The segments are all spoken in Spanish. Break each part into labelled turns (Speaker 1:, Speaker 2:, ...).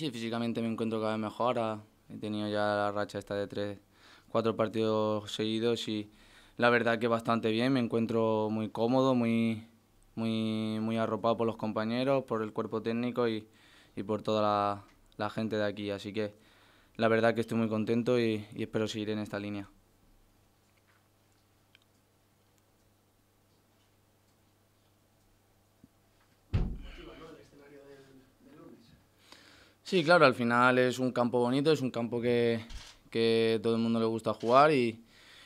Speaker 1: Sí, físicamente me encuentro cada vez mejor. Ah, he tenido ya la racha esta de tres, cuatro partidos seguidos y la verdad que bastante bien. Me encuentro muy cómodo, muy, muy, muy arropado por los compañeros, por el cuerpo técnico y, por toda la, gente de aquí. Así que la verdad que estoy muy contento y espero seguir en esta línea. Sí, claro, al final es un campo bonito, es un campo que, que todo el mundo le gusta jugar y,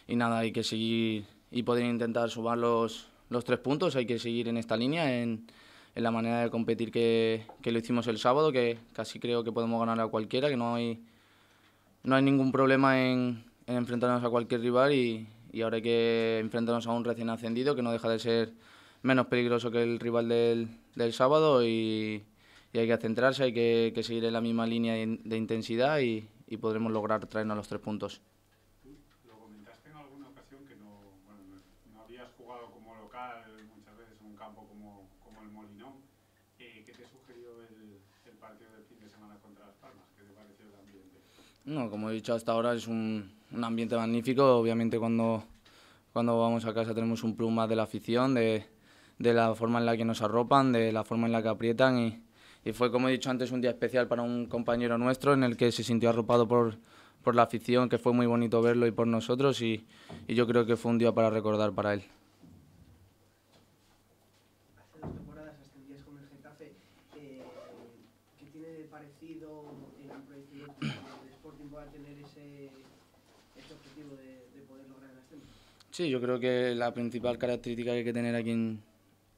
Speaker 1: nada, hay que seguir y poder intentar sumar los, los tres puntos, hay que seguir en esta línea, en, la manera de competir que, lo hicimos el sábado, que casi creo que podemos ganar a cualquiera, que no hay, no hay ningún problema en, enfrentarnos a cualquier rival y, ahora hay que enfrentarnos a un recién ascendido que no deja de ser menos peligroso que el rival del, del sábado y y hay que centrarse, hay que, que seguir en la misma línea de intensidad y, y, podremos lograr traernos los tres puntos. Lo comentaste en alguna ocasión que no, bueno, no habías jugado como local muchas veces en un campo como, como el Molinón. Eh, ¿Qué te sugirió el, el, partido del fin de semana contra Las Palmas? ¿Qué te pareció el ambiente? No, como he dicho hasta ahora es un, un ambiente magnífico, obviamente cuando cuando vamos a casa tenemos un plus más de la afición, de, de, la forma en la que nos arropan, de la forma en la que aprietan y, y fue, como he dicho antes, un día especial para un compañero nuestro en el que se sintió arropado por, por la afición, que fue muy bonito verlo y por nosotros y, yo creo que fue un día para recordar para él. Sí, yo creo que la principal característica que hay que tener aquí en,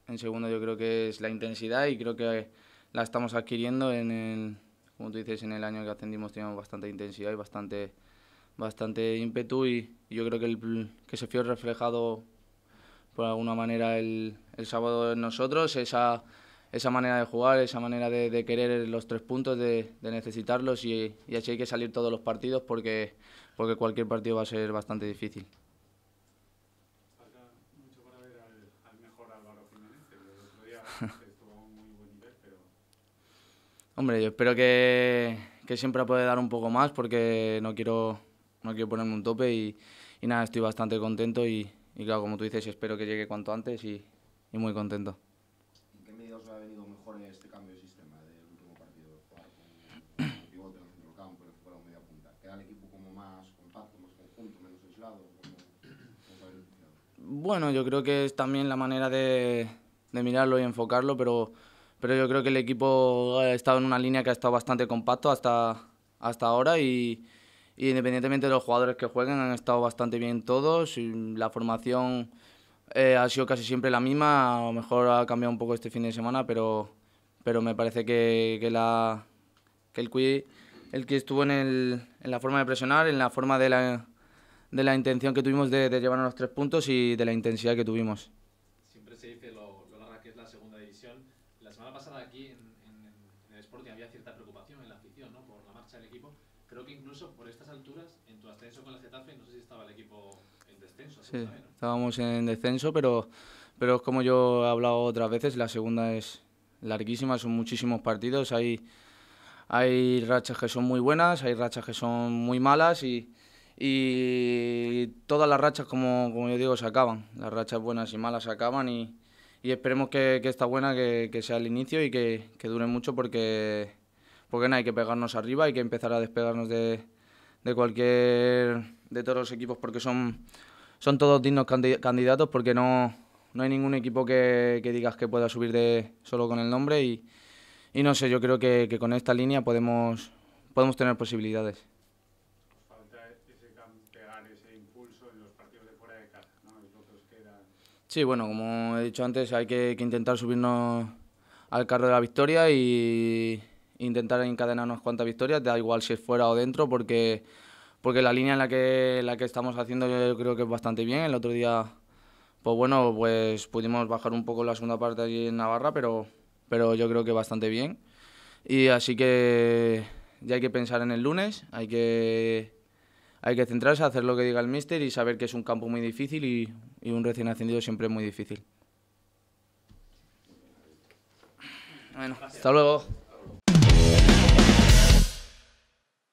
Speaker 1: en segundo yo creo que es la intensidad y creo que la estamos adquiriendo en el, como tú dices, en el año que ascendimos teníamos bastante intensidad y bastante, bastante ímpetu y, yo creo que, el, que se fue reflejado por alguna manera el, el, sábado en nosotros, esa, esa manera de jugar, esa manera de, querer los tres puntos, de, necesitarlos y, así hay que salir todos los partidos porque, porque cualquier partido va a ser bastante difícil. Hombre, yo espero que, que siempre pueda dar un poco más porque no quiero, no quiero ponerme un tope y, y nada, estoy bastante contento y, y, claro, como tú dices, espero que llegue cuanto antes y, y muy contento. ¿En qué medida os ha venido mejor este cambio de sistema del último partido? Jugar con pivote en el centro campo, el fuera media punta. ¿Queda el equipo como más compacto, más conjunto, menos aislado? bueno, yo creo que es también la manera de, de mirarlo y enfocarlo, pero pero yo creo que el equipo ha estado en una línea que ha estado bastante compacto hasta, hasta ahora y, independientemente de los jugadores que jueguen han estado bastante bien todos y la formación eh, ha sido casi siempre la misma, a lo mejor ha cambiado un poco este fin de semana, pero, pero me parece que, que la, que el que estuvo en, el, en, la forma de presionar, en la forma de la, de la intención que tuvimos de, de llevarnos los tres puntos y de la intensidad que tuvimos. Siempre se dice lo, lo larga que es la segunda división la semana pasada aquí en, el Sporting había cierta preocupación en la afición ¿no? por la marcha del equipo. Creo que incluso por estas alturas, en tu ascenso con la Getafe, no sé si estaba el equipo en descenso. Sí, estábamos en descenso, pero, pero es como yo he hablado otras veces, la segunda es larguísima, son muchísimos partidos, hay, hay rachas que son muy buenas, hay rachas que son muy malas y, y todas las rachas, como, como yo digo, se acaban. Las rachas buenas y malas se acaban y, y esperemos que, esta buena que, sea el inicio y que, dure mucho porque, porque hay que pegarnos arriba, hay que empezar a despegarnos de, de cualquier de todos los equipos porque son, son todos dignos candidatos porque no, no hay ningún equipo que, digas que pueda subir de solo con el nombre y, y no sé, yo creo que, con esta línea podemos, podemos tener posibilidades. Sí, bueno, como he dicho antes, hay que, intentar subirnos al carro de la victoria y intentar encadenarnos cuantas victorias, da igual si es fuera o dentro, porque, porque la línea en la que, la que estamos haciendo yo creo que es bastante bien. El otro día, pues bueno, pues pudimos bajar un poco la segunda parte allí en Navarra, pero, pero yo creo que bastante bien. Y así que ya hay que pensar en el lunes, hay que, hay que centrarse, hacer lo que diga el míster y saber que es un campo muy difícil y y un recién ascendido siempre es muy difícil. Bueno, hasta luego.